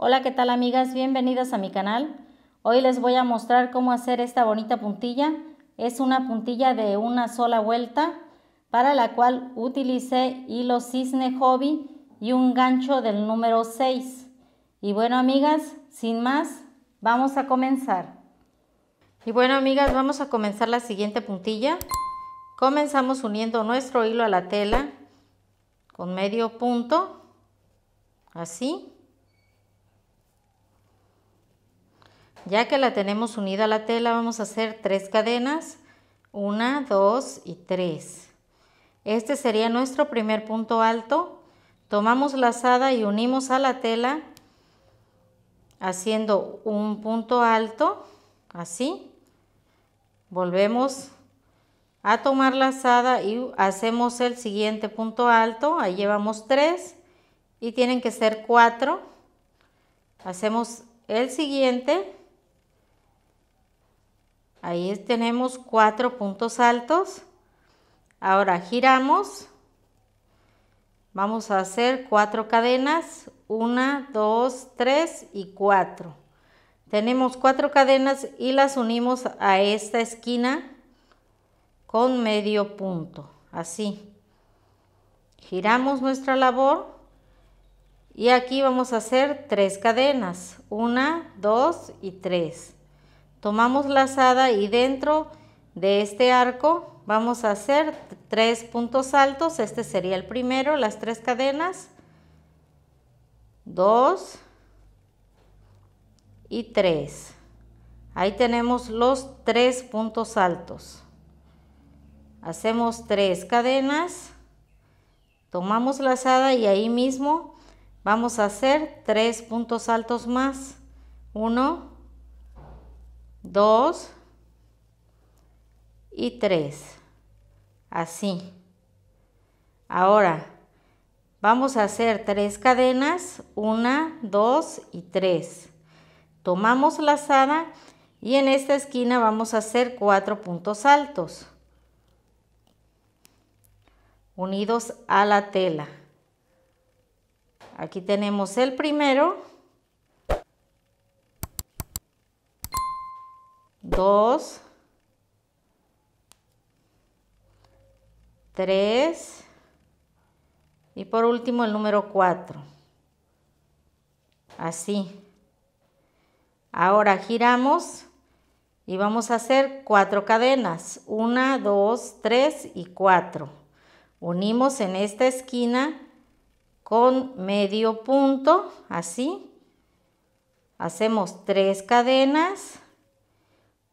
Hola, ¿qué tal amigas? Bienvenidas a mi canal. Hoy les voy a mostrar cómo hacer esta bonita puntilla. Es una puntilla de una sola vuelta para la cual utilicé hilo cisne hobby y un gancho del número 6. Y bueno amigas, sin más, vamos a comenzar. Y bueno amigas, vamos a comenzar la siguiente puntilla. Comenzamos uniendo nuestro hilo a la tela con medio punto, así. ya que la tenemos unida a la tela, vamos a hacer tres cadenas, una, dos y tres. Este sería nuestro primer punto alto. Tomamos lazada y unimos a la tela haciendo un punto alto, así. Volvemos a tomar lazada y hacemos el siguiente punto alto, ahí llevamos tres y tienen que ser cuatro. Hacemos el siguiente Ahí tenemos cuatro puntos altos. Ahora giramos. Vamos a hacer cuatro cadenas. Una, dos, tres y cuatro. Tenemos cuatro cadenas y las unimos a esta esquina con medio punto. Así. Giramos nuestra labor. Y aquí vamos a hacer tres cadenas. Una, dos y tres tomamos lazada y dentro de este arco vamos a hacer tres puntos altos, este sería el primero, las tres cadenas, dos y tres. Ahí tenemos los tres puntos altos. Hacemos tres cadenas, tomamos lazada y ahí mismo vamos a hacer tres puntos altos más. Uno, 2 y 3. Así. Ahora vamos a hacer tres cadenas, 1, 2 y 3. Tomamos la lazada y en esta esquina vamos a hacer cuatro puntos altos unidos a la tela. Aquí tenemos el primero 2, 3 y por último el número 4. Así. Ahora giramos y vamos a hacer cuatro cadenas. 1, 2, 3 y 4. Unimos en esta esquina con medio punto, así. Hacemos tres cadenas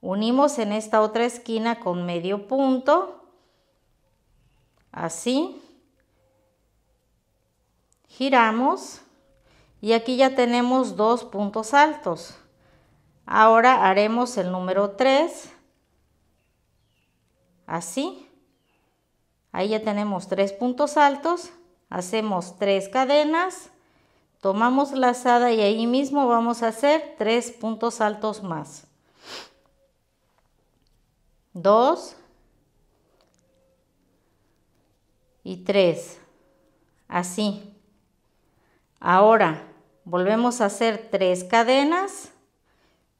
unimos en esta otra esquina con medio punto, así, giramos y aquí ya tenemos dos puntos altos. Ahora haremos el número 3, así, ahí ya tenemos tres puntos altos, hacemos tres cadenas, tomamos lazada y ahí mismo vamos a hacer tres puntos altos más. 2 y 3. Así. Ahora volvemos a hacer tres cadenas.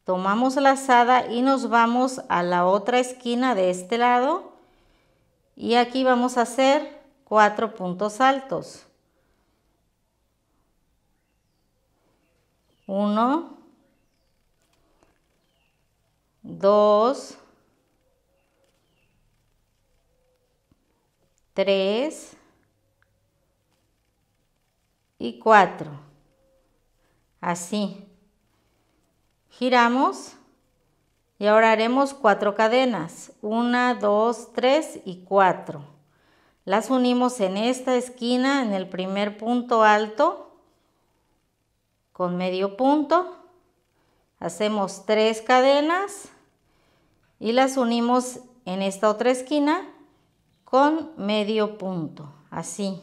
Tomamos la lazada y nos vamos a la otra esquina de este lado. Y aquí vamos a hacer cuatro puntos altos. 1, 2, 3 y 4. Así. Giramos y ahora haremos 4 cadenas. 1, 2, 3 y 4. Las unimos en esta esquina, en el primer punto alto, con medio punto. Hacemos 3 cadenas y las unimos en esta otra esquina con medio punto, así.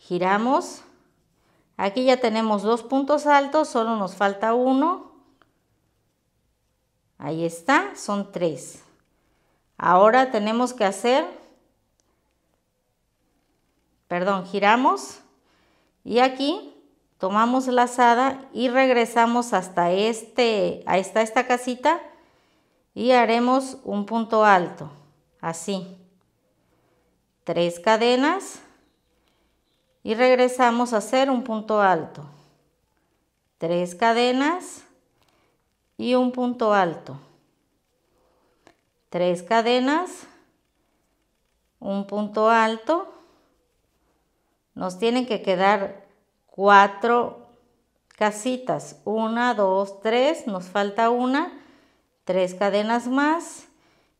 Giramos. Aquí ya tenemos dos puntos altos, solo nos falta uno. Ahí está, son tres. Ahora tenemos que hacer, perdón, giramos y aquí tomamos lazada y regresamos hasta este, está esta casita y haremos un punto alto, así tres cadenas y regresamos a hacer un punto alto. tres cadenas y un punto alto. tres cadenas, un punto alto. Nos tienen que quedar cuatro casitas. una dos tres nos falta una. tres cadenas más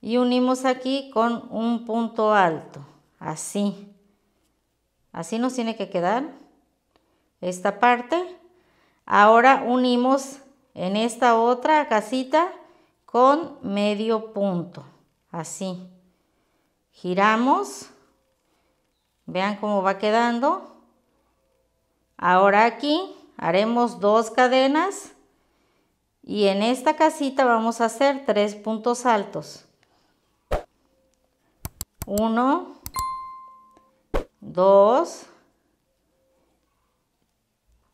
y unimos aquí con un punto alto así. Así nos tiene que quedar esta parte. Ahora unimos en esta otra casita con medio punto, así. Giramos, vean cómo va quedando. Ahora aquí haremos dos cadenas y en esta casita vamos a hacer tres puntos altos. Uno, 2,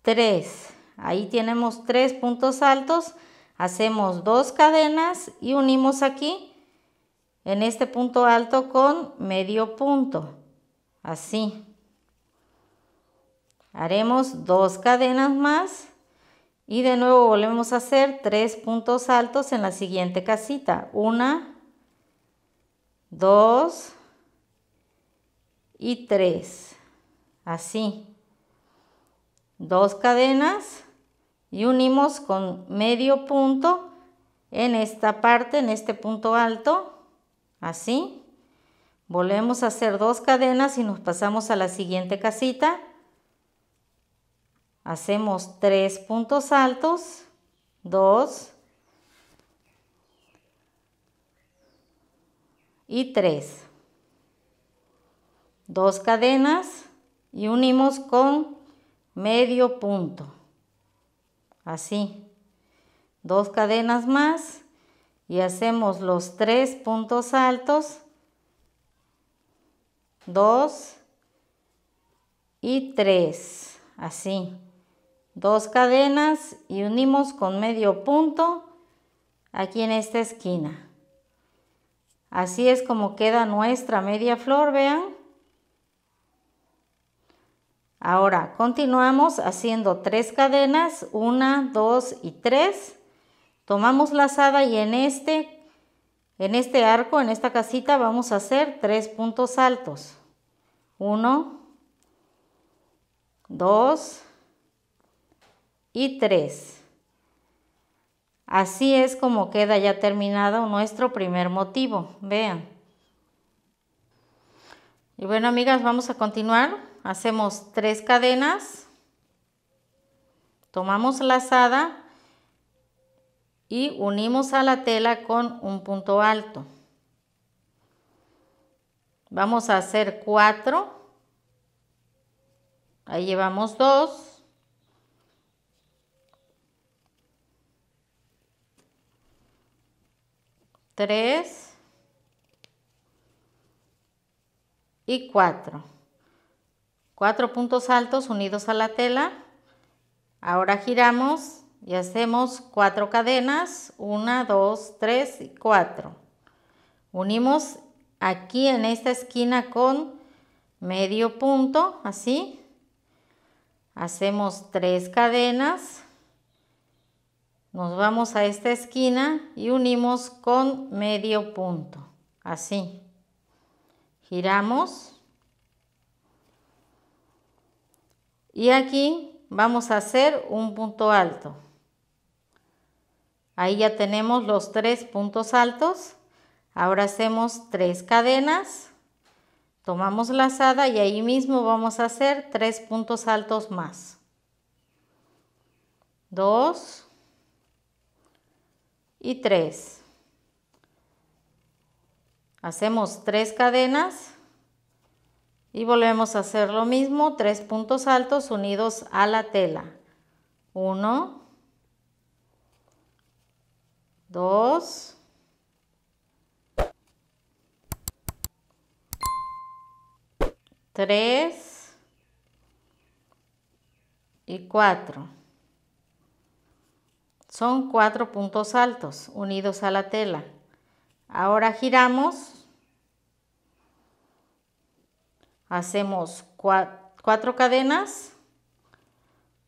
3. Ahí tenemos tres puntos altos. Hacemos dos cadenas y unimos aquí en este punto alto con medio punto. Así. Haremos dos cadenas más y de nuevo volvemos a hacer tres puntos altos en la siguiente casita. Una, dos, y 3. Así. Dos cadenas y unimos con medio punto en esta parte, en este punto alto. Así. Volvemos a hacer dos cadenas y nos pasamos a la siguiente casita. Hacemos tres puntos altos, dos y tres dos cadenas y unimos con medio punto así dos cadenas más y hacemos los tres puntos altos dos y tres así dos cadenas y unimos con medio punto aquí en esta esquina así es como queda nuestra media flor vean Ahora continuamos haciendo tres cadenas, una, dos y tres. Tomamos lazada y en este, en este arco, en esta casita, vamos a hacer tres puntos altos. Uno, dos y tres. Así es como queda ya terminado nuestro primer motivo. Vean. Y bueno, amigas, vamos a continuar hacemos tres cadenas, tomamos lazada y unimos a la tela con un punto alto. Vamos a hacer cuatro. Ahí llevamos dos. Tres y cuatro cuatro puntos altos unidos a la tela. Ahora giramos y hacemos cuatro cadenas, 1, 2, 3 y 4 Unimos aquí en esta esquina con medio punto, así. Hacemos tres cadenas. Nos vamos a esta esquina y unimos con medio punto, así. Giramos y aquí vamos a hacer un punto alto ahí ya tenemos los tres puntos altos ahora hacemos tres cadenas tomamos lazada y ahí mismo vamos a hacer tres puntos altos más dos y tres hacemos tres cadenas y volvemos a hacer lo mismo, tres puntos altos unidos a la tela. Uno, dos, tres y cuatro. Son cuatro puntos altos unidos a la tela. Ahora giramos hacemos cuatro cadenas,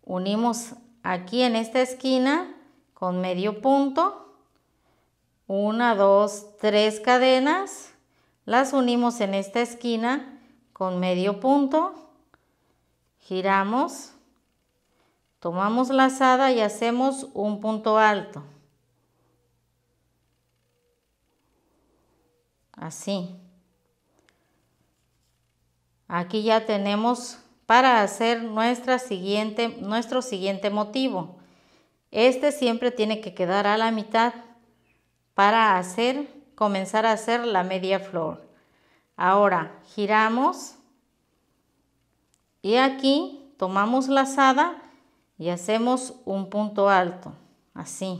unimos aquí en esta esquina con medio punto, una, dos, tres cadenas, las unimos en esta esquina con medio punto, giramos, tomamos lazada y hacemos un punto alto. Así. Aquí ya tenemos para hacer nuestra siguiente, nuestro siguiente motivo. Este siempre tiene que quedar a la mitad para hacer, comenzar a hacer la media flor. Ahora giramos y aquí tomamos lazada y hacemos un punto alto, así.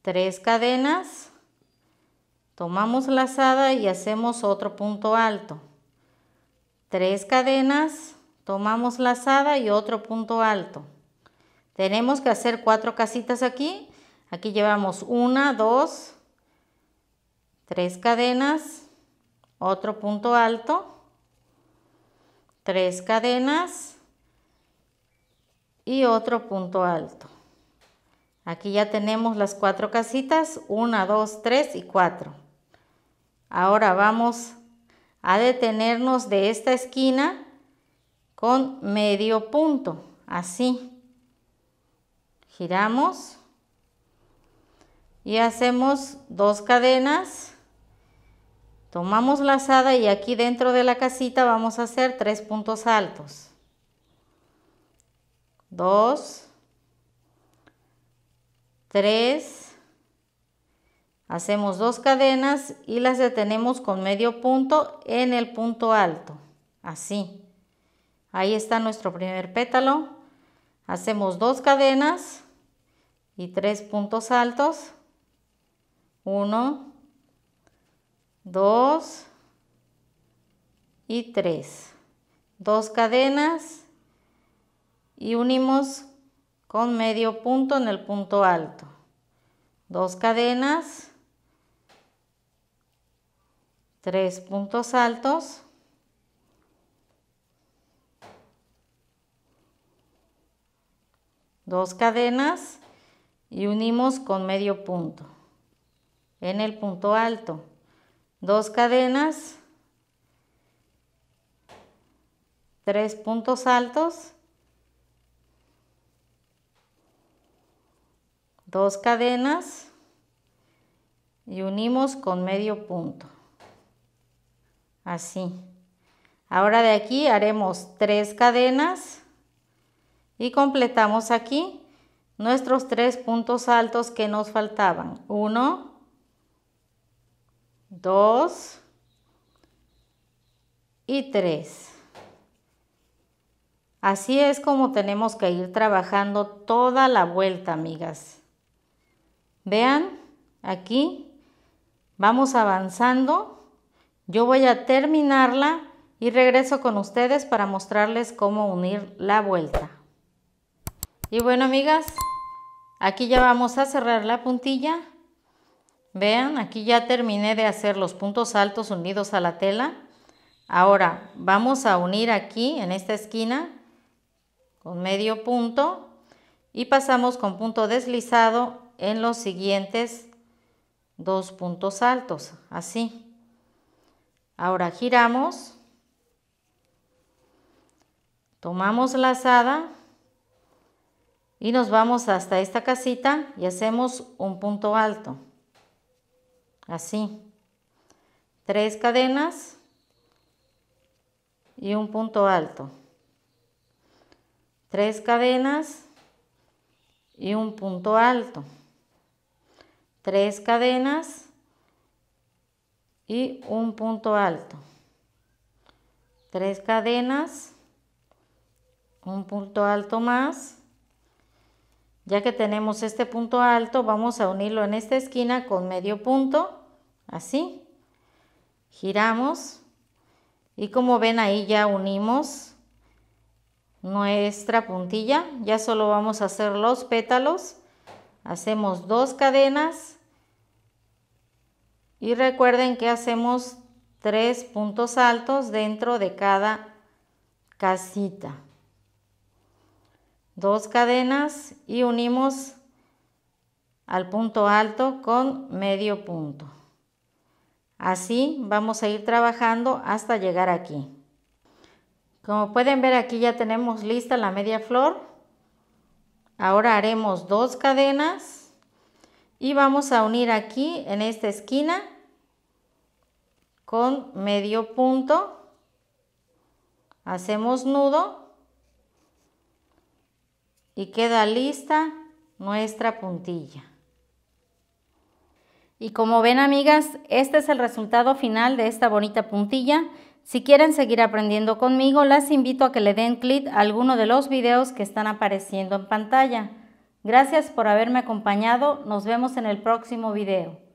Tres cadenas, tomamos lazada y hacemos otro punto alto tres cadenas, tomamos lazada y otro punto alto. Tenemos que hacer cuatro casitas aquí. Aquí llevamos una, dos, tres cadenas, otro punto alto, tres cadenas y otro punto alto. Aquí ya tenemos las cuatro casitas, una, dos, tres y cuatro. Ahora vamos a detenernos de esta esquina con medio punto, así. Giramos y hacemos dos cadenas. Tomamos lazada y aquí dentro de la casita vamos a hacer tres puntos altos. Dos, tres, Hacemos dos cadenas y las detenemos con medio punto en el punto alto, así. Ahí está nuestro primer pétalo. Hacemos dos cadenas y tres puntos altos. Uno, dos y tres. Dos cadenas y unimos con medio punto en el punto alto. Dos cadenas tres puntos altos, dos cadenas y unimos con medio punto en el punto alto dos cadenas tres puntos altos dos cadenas y unimos con medio punto así. Ahora de aquí haremos tres cadenas y completamos aquí nuestros tres puntos altos que nos faltaban. Uno, dos y tres. Así es como tenemos que ir trabajando toda la vuelta, amigas. Vean, aquí vamos avanzando yo voy a terminarla y regreso con ustedes para mostrarles cómo unir la vuelta. Y bueno, amigas, aquí ya vamos a cerrar la puntilla. Vean, aquí ya terminé de hacer los puntos altos unidos a la tela. Ahora vamos a unir aquí en esta esquina con medio punto y pasamos con punto deslizado en los siguientes dos puntos altos, así. Ahora giramos. Tomamos la lazada y nos vamos hasta esta casita y hacemos un punto alto. Así. Tres cadenas y un punto alto. Tres cadenas y un punto alto. Tres cadenas y un punto alto. Tres cadenas, un punto alto más. Ya que tenemos este punto alto, vamos a unirlo en esta esquina con medio punto, así. Giramos y como ven ahí ya unimos nuestra puntilla. Ya solo vamos a hacer los pétalos. Hacemos dos cadenas y recuerden que hacemos tres puntos altos dentro de cada casita. Dos cadenas y unimos al punto alto con medio punto. Así vamos a ir trabajando hasta llegar aquí. Como pueden ver aquí ya tenemos lista la media flor. Ahora haremos dos cadenas y vamos a unir aquí en esta esquina con medio punto hacemos nudo y queda lista nuestra puntilla y como ven amigas este es el resultado final de esta bonita puntilla si quieren seguir aprendiendo conmigo las invito a que le den clic a alguno de los videos que están apareciendo en pantalla Gracias por haberme acompañado. Nos vemos en el próximo video.